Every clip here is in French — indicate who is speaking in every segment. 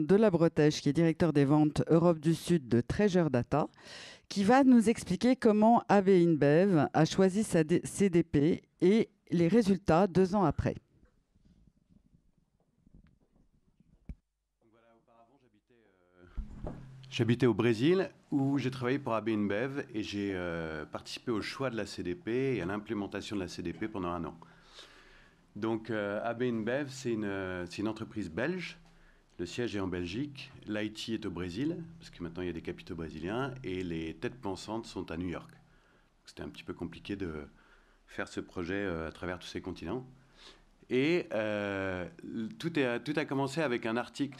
Speaker 1: de la Bretèche, qui est directeur des ventes Europe du Sud de Treasure Data, qui va nous expliquer comment AB InBev a choisi sa CDP et les résultats deux ans après. J'habitais euh, au Brésil où j'ai travaillé pour AB InBev et j'ai euh, participé au choix de la CDP et à l'implémentation de la CDP pendant un an. Donc euh, AB InBev, c'est une, entreprise belge le siège est en Belgique, l'IT est au Brésil, parce que maintenant il y a des capitaux brésiliens, et les têtes pensantes sont à New York. C'était un petit peu compliqué de faire ce projet euh, à travers tous ces continents. Et euh, tout, est, tout, a commencé avec un article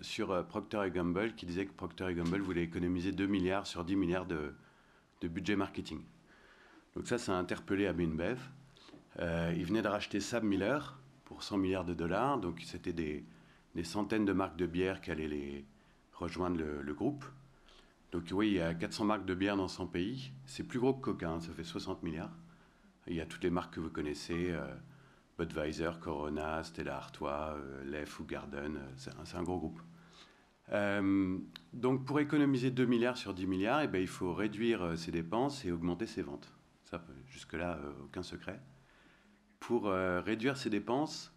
Speaker 1: sur euh, Procter Gamble qui disait que Procter Gamble voulait économiser 2 milliards sur 10 milliards de, budget marketing. Donc ça, ça a interpellé à il venait de racheter Sam Miller pour 100 milliards de dollars, donc c'était des des centaines de marques de bière qui allaient les rejoindre le, groupe. Donc oui, il y a 400 marques de bière dans son pays. C'est plus gros que Coca, hein, ça fait 60 milliards. il y a toutes les marques que vous connaissez, euh, Budweiser, Corona, Stella Artois, euh, Lef ou Garden, euh, c'est un, gros groupe. donc pour économiser 2 milliards sur 10 milliards, eh ben, il faut réduire ses dépenses et augmenter ses ventes. Ça, jusque-là, aucun secret. Pour réduire ses dépenses,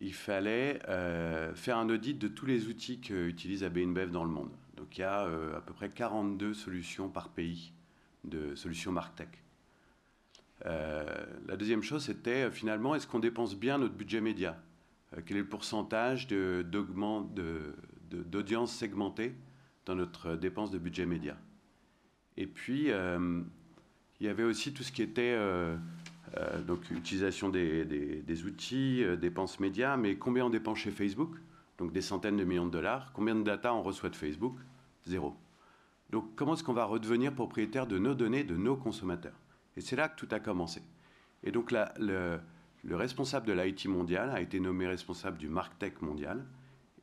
Speaker 1: il fallait euh, faire un audit de tous les outils qu'utilise AB InBev dans le monde. Donc il y a euh, à peu près 42 solutions par pays de solutions MarkTech. Euh, la deuxième chose, c'était finalement, est-ce qu'on dépense bien notre budget média Quel est le pourcentage d'audience segmentée dans notre dépense de budget média Et puis, il y avait aussi tout ce qui était euh, donc utilisation des, outils, euh, dépenses médias, mais combien on dépense chez Facebook Donc des centaines de millions de dollars. Combien de data on reçoit de Facebook Zéro. Donc comment est-ce qu'on va redevenir propriétaire de nos données, de nos consommateurs Et c'est là que tout a commencé. Et donc le, responsable de l'IT mondial a été nommé responsable du MarkTech mondial.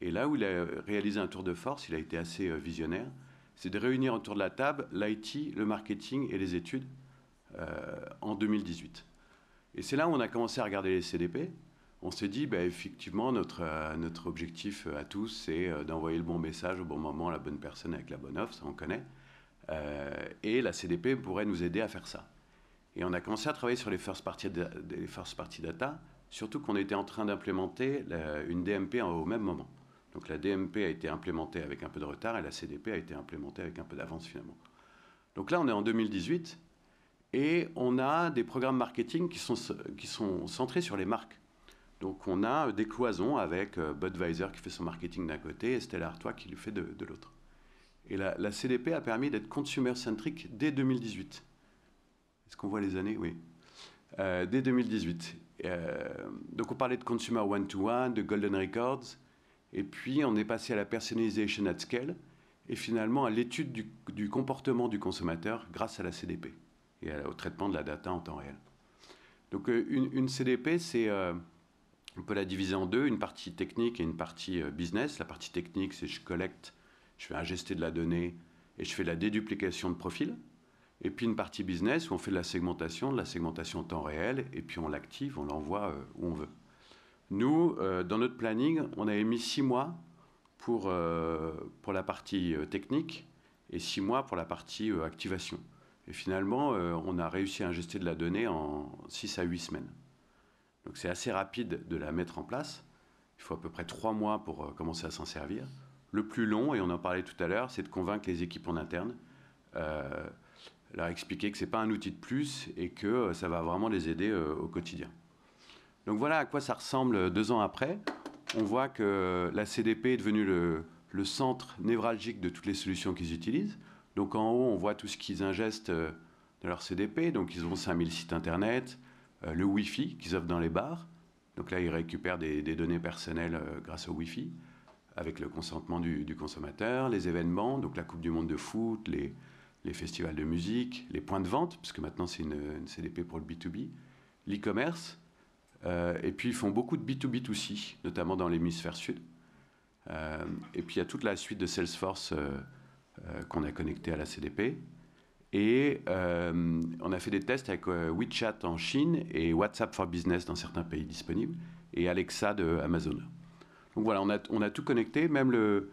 Speaker 1: Et là où il a réalisé un tour de force, il a été assez euh, visionnaire, c'est de réunir autour de la table l'IT, le marketing et les études en 2018. Et c'est là où on a commencé à regarder les CDP. On s'est dit, ben, effectivement, notre, euh, objectif euh, à tous, c'est euh, d'envoyer le bon message au bon moment, à la bonne personne avec la bonne offre, ça on connaît. et la CDP pourrait nous aider à faire ça. Et on a commencé à travailler sur les first party, les first party data, surtout qu'on était en train d'implémenter une DMP au même moment. Donc la DMP a été implémentée avec un peu de retard et la CDP a été implémentée avec un peu d'avance finalement. Donc là, on est en 2018 et on a des programmes marketing qui sont, qui sont centrés sur les marques. Donc on a euh, des cloisons avec euh, Budweiser qui fait son marketing d'un côté et Stella Artois qui le fait de, l'autre. Et la, CDP a permis d'être consumer-centric dès 2018. Est-ce qu'on voit les années Oui. Euh, dès 2018. donc on parlait de consumer one-to-one, de Golden Records, et puis on est passé à la personalisation at scale, et finalement à l'étude du comportement du consommateur grâce à la CDP et au traitement de la data en temps réel. Donc euh, une, CDP, c'est... Euh, on peut la diviser en deux, une partie technique et une partie euh, business. La partie technique, c'est je collecte, je fais ingester de la donnée et je fais la déduplication de profil. Et puis une partie business où on fait de la segmentation, de la segmentation en temps réel, et puis on l'active, on l'envoie où on veut. Nous, dans notre planning, on avait mis six mois pour, pour la partie technique et six mois pour la partie activation. Et finalement, euh, on a réussi à ingester de la donnée en 6 à 8 semaines. Donc c'est assez rapide de la mettre en place. Il faut à peu près 3 mois pour euh, commencer à s'en servir. Le plus long, et on en parlait tout à l'heure, c'est de convaincre les équipes en interne, euh, leur expliquer que ce n'est pas un outil de plus et que ça va vraiment les aider au quotidien. Donc voilà à quoi ça ressemble deux ans après. On voit que la CDP est devenue le centre névralgique de toutes les solutions qu'ils utilisent. Donc en haut, on voit tout ce qu'ils ingestent euh, de leur CDP. Donc ils ont 5000 sites internet, euh, le Wi-Fi qu'ils offrent dans les bars. Donc là, ils récupèrent des, données personnelles euh, grâce au Wi-Fi, avec le consentement du, consommateur, les événements, donc la Coupe du Monde de foot, les, festivals de musique, les points de vente, puisque maintenant c'est une, CDP pour le B2B, l'e-commerce. et puis ils font beaucoup de B2B2C, notamment dans l'hémisphère sud. et puis il y a toute la suite de Salesforce. Euh, qu'on a connecté à la CDP. Et euh, on a fait des tests avec euh, WeChat en Chine et WhatsApp for Business dans certains pays disponibles et Alexa de Amazon. Donc voilà, on a, tout connecté. Même le,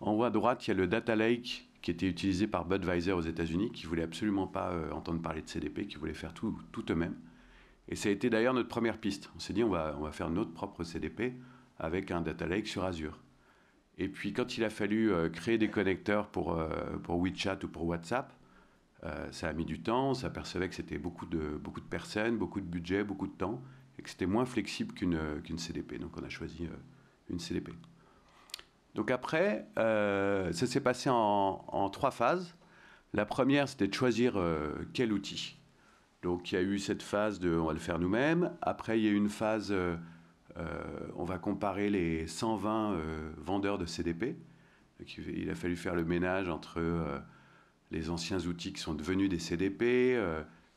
Speaker 1: en haut à droite, il y a le Data Lake qui était utilisé par Budweiser aux États-Unis, qui voulait absolument pas entendre parler de CDP, qui voulait faire tout, tout eux-mêmes. Et ça a été d'ailleurs notre première piste. On s'est dit, on va, on va faire notre propre CDP avec un Data Lake sur Azure. Et puis quand il a fallu euh, créer des connecteurs pour, euh, pour WeChat ou pour WhatsApp, euh, ça a mis du temps, on s'apercevait que c'était beaucoup de, beaucoup de personnes, beaucoup de budget, beaucoup de temps, et que c'était moins flexible qu'une qu'une CDP. Donc on a choisi une CDP. Donc après, ça s'est passé en, trois phases. La première, c'était de choisir quel outil. Donc il y a eu cette phase de on va le faire nous-mêmes. Après, il y a eu une phase, euh, on va comparer les 120 euh, vendeurs de CDP. il a fallu faire le ménage entre euh, les anciens outils qui sont devenus des CDP,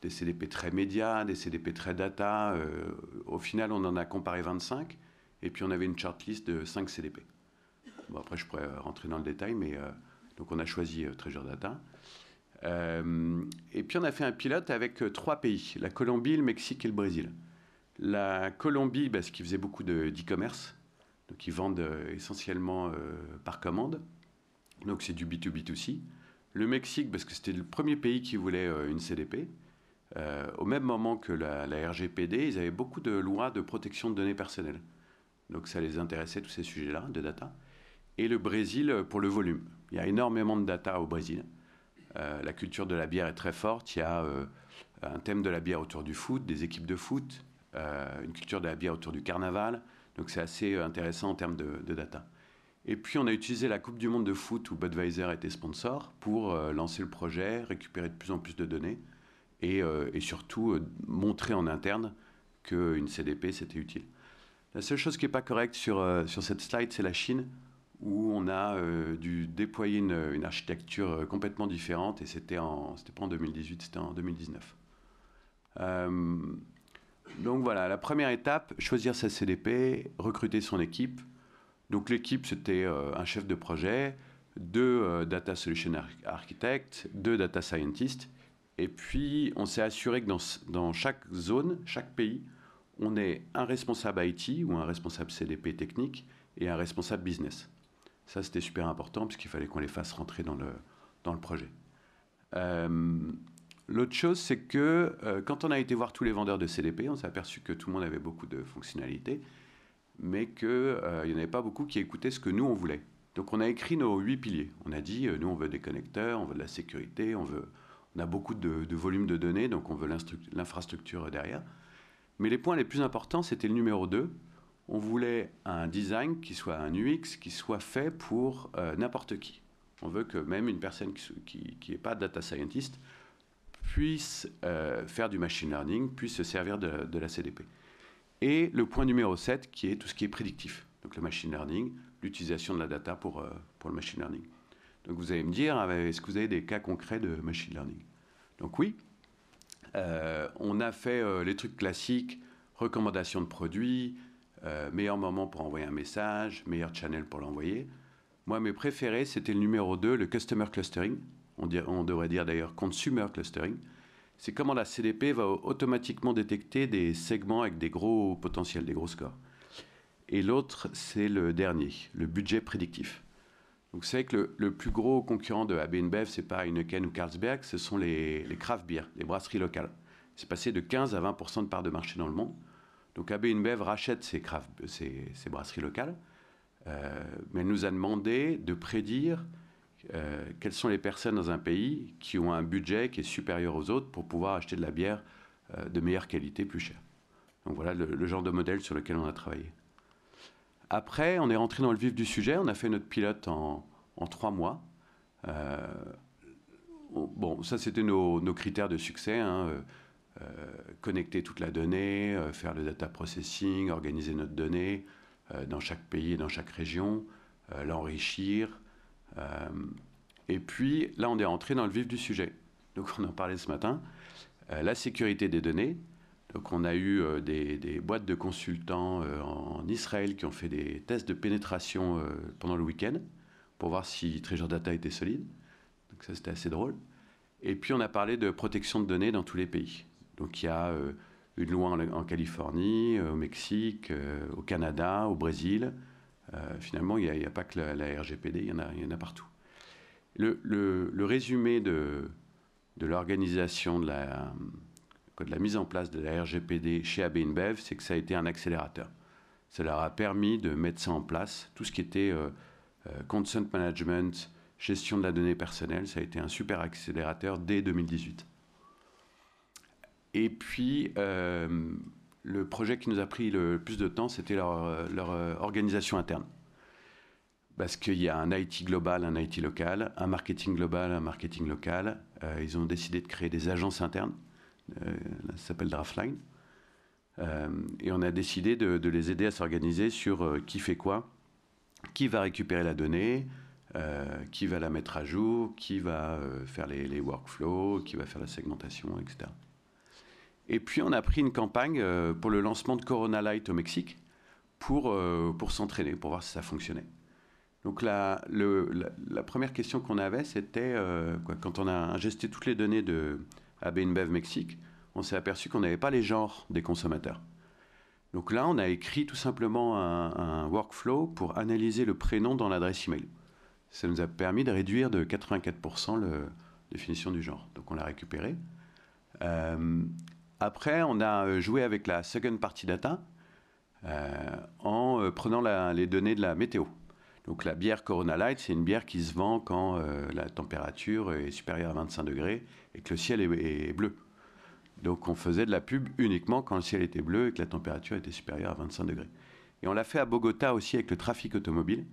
Speaker 1: des CDP très médias, des CDP très data. au final, on en a comparé 25. Et puis on avait une chartlist de 5 CDP. après, je pourrais rentrer dans le détail, mais donc on a choisi Treasure Data. et puis on a fait un pilote avec trois pays, la Colombie, le Mexique et le Brésil. La Colombie, parce bah, qu'ils faisaient beaucoup d'e-commerce, donc ils vendent euh, essentiellement euh, par commande, donc c'est du B2B2C. Le Mexique, parce que c'était le premier pays qui voulait euh, une CDP. au même moment que la, RGPD, ils avaient beaucoup de lois de protection de données personnelles. Donc ça les intéressait, tous ces sujets-là, de data. Et le Brésil, pour le volume. Il y a énormément de data au Brésil. la culture de la bière est très forte. Il y a un thème de la bière autour du foot, des équipes de foot. Euh, une culture de la bière autour du carnaval. Donc c'est assez euh, intéressant en termes de, data. Et puis on a utilisé la Coupe du Monde de foot où Budweiser était sponsor pour euh, lancer le projet, récupérer de plus en plus de données et, surtout montrer en interne qu'une CDP c'était utile. La seule chose qui n'est pas correcte sur, sur cette slide c'est la Chine où on a dû déployer une, une, architecture complètement différente et c'était, en, c'était pas en 2018, c'était en 2019. Donc voilà, la première étape, choisir sa CDP, recruter son équipe. Donc l'équipe, c'était euh, un chef de projet, deux euh, data solution architectes, deux data scientists. Et puis, on s'est assuré que dans, dans, chaque zone, chaque pays, on ait un responsable IT ou un responsable CDP technique et un responsable business. Ça, c'était super important parce qu'il fallait qu'on les fasse rentrer dans le, dans le projet. Euh, L'autre chose, c'est que euh, quand on a été voir tous les vendeurs de CDP, on s'est aperçu que tout le monde avait beaucoup de fonctionnalités, mais qu'il euh, n'y en avait pas beaucoup qui écoutaient ce que nous, on voulait. Donc on a écrit nos huit piliers. On a dit, euh, nous, on veut des connecteurs, on veut de la sécurité, on, veut, on a beaucoup de, volume de données, donc on veut l'infrastructure derrière. Mais les points les plus importants, c'était le numéro 2. On voulait un design qui soit un UX, qui soit fait pour n'importe qui. On veut que même une personne qui n'est pas data scientist puisse euh, faire du machine learning, puissent se servir de, la CDP. Et le point numéro 7, qui est tout ce qui est prédictif. Donc le machine learning, l'utilisation de la data pour, euh, pour le machine learning. Donc vous allez me dire, ah, est-ce que vous avez des cas concrets de machine learning Donc oui, euh, on a fait les trucs classiques, recommandation de produits, meilleur moment pour envoyer un message, meilleur channel pour l'envoyer. Moi, mes préférés, c'était le numéro 2, le customer clustering on, devrait dire d'ailleurs consumer clustering, c'est comment la CDP va automatiquement détecter des segments avec des gros potentiels, des gros scores. Et l'autre, c'est le dernier, le budget prédictif. Donc c'est que le, plus gros concurrent de ce c'est pas Heineken ou Carlsberg, ce sont les, les craft beer, les brasseries locales. C'est passé de 15 à 20 de parts de marché dans le monde. Donc AB InBev rachète ces brasseries locales, euh, mais elle nous a demandé de prédire euh, quelles sont les personnes dans un pays qui ont un budget qui est supérieur aux autres pour pouvoir acheter de la bière euh, de meilleure qualité plus chère. Donc voilà le, genre de modèle sur lequel on a travaillé. Après, on est rentré dans le vif du sujet, on a fait notre pilote en, trois mois. Euh, bon, ça c'était nos, critères de succès. Hein, connecter toute la donnée, faire le data processing, organiser notre donnée dans chaque pays et dans chaque région, l'enrichir, euh, et puis là, on est rentré dans le vif du sujet. Donc on en parlait ce matin. Euh, la sécurité des données. Donc on a eu euh, des, boîtes de consultants en Israël qui ont fait des tests de pénétration pendant le week-end pour voir si Treasure Data était solide. Donc ça c'était assez drôle. Et puis on a parlé de protection de données dans tous les pays. Donc il y a une loi en Californie, au Mexique, au Canada, au Brésil, euh, finalement, il n'y a, pas que la, RGPD, il y, en a, partout. Le, résumé de, de l'organisation, de la, de la mise en place de la RGPD chez AB InBev, c'est que ça a été un accélérateur. Ça leur a permis de mettre ça en place. Tout ce qui était euh, euh, consent management, gestion de la donnée personnelle, ça a été un super accélérateur dès 2018. Et puis, le projet qui nous a pris le plus de temps, c'était leur, euh, organisation interne. Parce qu'il y a un IT global, un IT local, un marketing global, un marketing local. Euh, ils ont décidé de créer des agences internes. Euh, ça s'appelle Draftline. et on a décidé de, les aider à s'organiser sur qui fait quoi, qui va récupérer la donnée, qui va la mettre à jour, qui va faire les workflows, qui va faire la segmentation, etc. Et puis on a pris une campagne euh, pour le lancement de Corona Light au Mexique pour, euh, pour s'entraîner, pour voir si ça fonctionnait. Donc la, le, la, première question qu'on avait, c'était euh, quand on a ingesté toutes les données de AB Mexique, on s'est aperçu qu'on n'avait pas les genres des consommateurs. Donc là, on a écrit tout simplement un, workflow pour analyser le prénom dans l'adresse email. Ça nous a permis de réduire de 84% la définition du genre. Donc on l'a récupéré. Après, on a euh, joué avec la second party data euh, en euh, prenant les données de la météo. Donc la bière Corona Light, c'est une bière qui se vend quand la température est supérieure à 25 degrés et que le ciel est, bleu. Donc on faisait de la pub uniquement quand le ciel était bleu et que la température était supérieure à 25 degrés. Et on l'a fait à Bogota aussi avec le trafic automobile.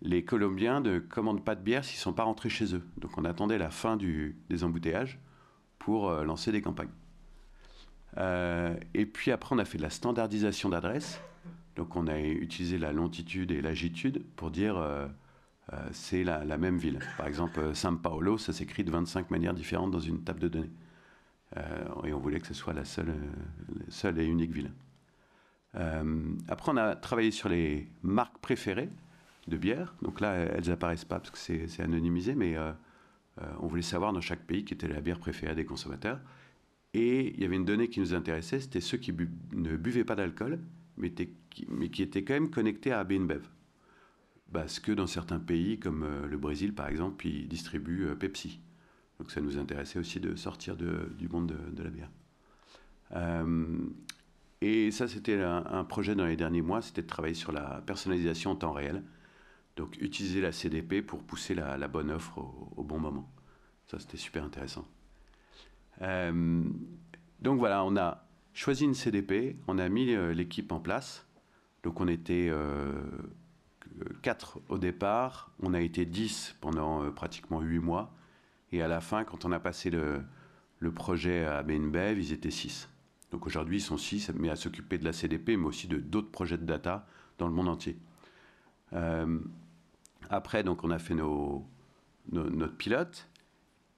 Speaker 1: Les Colombiens ne commandent pas de bière s'ils ne sont pas rentrés chez eux. Donc on attendait la fin du, des embouteillages pour lancer des campagnes. Euh, et puis après, on a fait de la standardisation d'adresse. Donc on a utilisé la longitude et l'agitude pour dire euh, euh, c'est la, même ville. Par exemple, São Paulo, ça s'écrit de 25 manières différentes dans une table de données. et on voulait que ce soit la seule, la seule et unique ville. après, on a travaillé sur les marques préférées de bière. Donc là, elles n'apparaissent pas parce que c'est anonymisé, mais on voulait savoir dans chaque pays qui était la bière préférée des consommateurs. Et il y avait une donnée qui nous intéressait, c'était ceux qui ne buvaient pas d'alcool, mais, qui, mais qui étaient quand même connectés à ABNBEV. Parce que dans certains pays, comme euh, le Brésil par exemple, ils distribuent euh, Pepsi. Donc ça nous intéressait aussi de sortir du monde de, la bière. Euh, et ça, c'était un, projet dans les derniers mois, c'était de travailler sur la personnalisation en temps réel. Donc utiliser la CDP pour pousser la, bonne offre au bon moment. Ça, c'était super intéressant. Euh, donc voilà, on a choisi une CDP, on a mis euh, l'équipe en place. Donc on était euh, 4 au départ, on a été 10 pendant euh, pratiquement 8 mois. Et à la fin, quand on a passé le, projet à BNBev, ils étaient 6. Donc aujourd'hui, ils sont 6, mais à s'occuper de la CDP, mais aussi de d'autres projets de data dans le monde entier. après, donc, on a fait nos, notre pilote.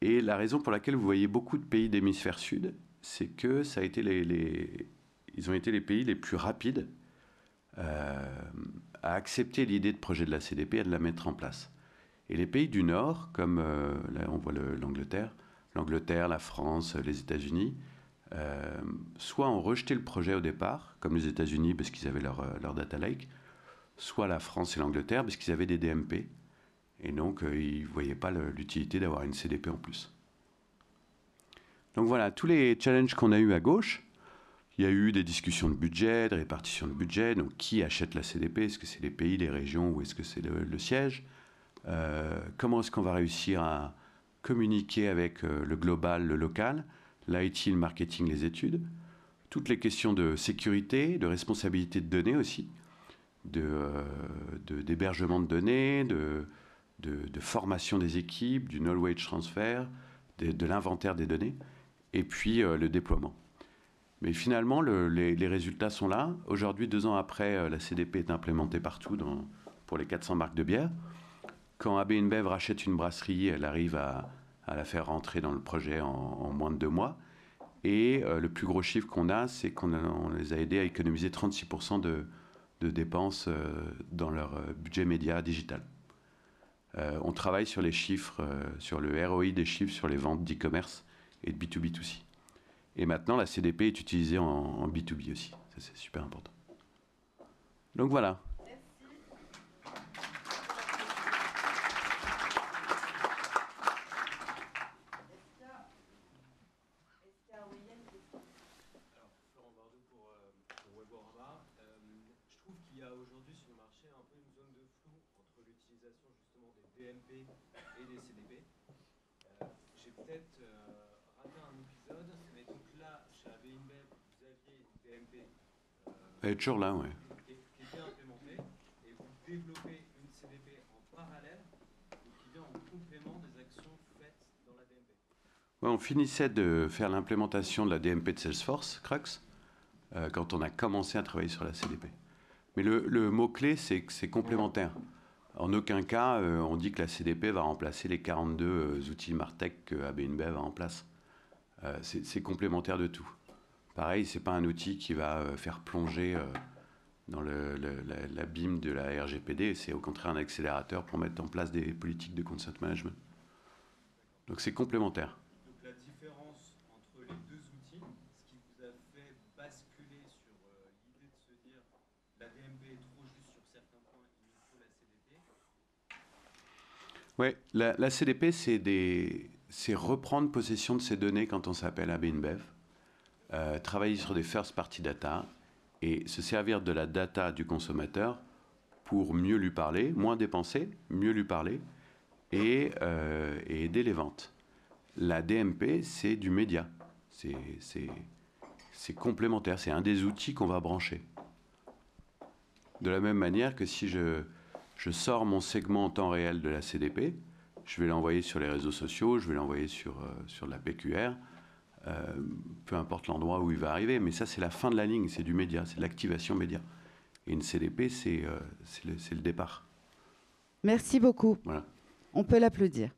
Speaker 1: Et la raison pour laquelle vous voyez beaucoup de pays d'hémisphère sud, c'est que ça a été les, ils ont été les pays les plus rapides euh, à accepter l'idée de projet de la CDP et de la mettre en place. Et les pays du Nord, comme euh, on voit l'Angleterre, l'Angleterre, la France, les États-Unis, euh, soit ont rejeté le projet au départ, comme les États-Unis parce qu'ils avaient leur, leur data lake, soit la France et l'Angleterre parce qu'ils avaient des DMP, et donc, euh, ils ne voyaient pas l'utilité d'avoir une CDP en plus. Donc voilà, tous les challenges qu'on a eus à gauche, il y a eu des discussions de budget, de répartition de budget, donc qui achète la CDP, est-ce que c'est les pays, les régions, ou est-ce que c'est le, siège euh, Comment est-ce qu'on va réussir à communiquer avec euh, le global, le local, l'IT, le marketing, les études Toutes les questions de sécurité, de responsabilité de données aussi, d'hébergement de, d'hébergement de données, de de, formation des équipes, du no-wage transfer, de, de l'inventaire des données, et puis euh, le déploiement. Mais finalement, les, résultats sont là. Aujourd'hui, deux ans après, euh, la CDP est implémentée partout dans, pour les 400 marques de bière. Quand AB InBev rachète une brasserie, elle arrive à, la faire rentrer dans le projet en, moins de deux mois. Et euh, le plus gros chiffre qu'on a, c'est qu'on les a aidés à économiser 36% de dépenses dans leur budget média digital. Euh, on travaille sur les chiffres, euh, sur le ROI des chiffres sur les ventes d'e-commerce et de B2B2C. Et maintenant, la CDP est utilisée en, B2B aussi. c'est super important. Donc voilà, BMP et des CDP. Euh, J'ai peut-être euh, raté un épisode, mais donc là, chez ABINBEP, vous aviez une BMP. Euh, et toujours là, ouais. qui, était implémentée, et vous développez une CDP en parallèle, qui vient en complément des actions faites dans la DMP. Ouais, on finissait de faire l'implémentation de la DMP de Salesforce, Crux, euh, quand on a commencé à travailler sur la CDP. Mais le, le mot-clé, c'est que c'est complémentaire. En aucun cas, euh, on dit que la CDP va remplacer les 42 euh, outils Martech que ABNB a en place. Euh, c'est complémentaire de tout. Pareil, ce n'est pas un outil qui va faire plonger dans l'abîme de la RGPD. C'est au contraire un accélérateur pour mettre en place des politiques de consent management. Donc c'est complémentaire. Oui, la, CDP, c'est des... reprendre possession de ces données quand on s'appelle à euh, travailler sur des first party data et se servir de la data du consommateur pour mieux lui parler, moins dépenser, mieux lui parler et, euh, et aider les ventes. La DMP, c'est du média. C'est complémentaire, c'est un des outils qu'on va brancher. De la même manière que si je, je sors mon segment en temps réel de la CDP, je vais l'envoyer sur les réseaux sociaux, je vais l'envoyer sur, euh, la PQR, euh, peu importe l'endroit où il va arriver, mais ça c'est la fin de la ligne, c'est du média, c'est l'activation média. Et une CDP, euh, c'est le, départ. Merci beaucoup. On peut l'applaudir.